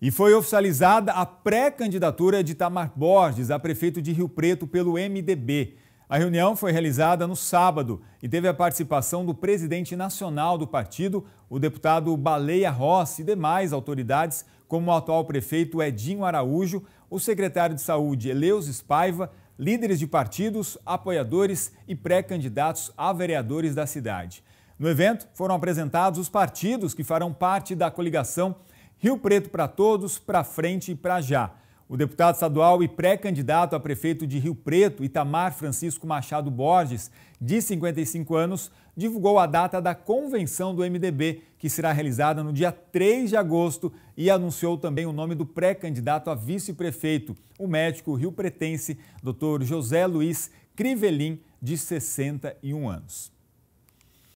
E foi oficializada a pré-candidatura de Tamar Borges a prefeito de Rio Preto pelo MDB. A reunião foi realizada no sábado e teve a participação do presidente nacional do partido, o deputado Baleia Rossi e demais autoridades, como o atual prefeito Edinho Araújo, o secretário de Saúde Eleus Spaiva, líderes de partidos, apoiadores e pré-candidatos a vereadores da cidade. No evento, foram apresentados os partidos que farão parte da coligação Rio Preto para todos, para frente e para já. O deputado estadual e pré-candidato a prefeito de Rio Preto, Itamar Francisco Machado Borges, de 55 anos, divulgou a data da convenção do MDB, que será realizada no dia 3 de agosto, e anunciou também o nome do pré-candidato a vice-prefeito, o médico rio-pretense, Dr. José Luiz Crivelin, de 61 anos.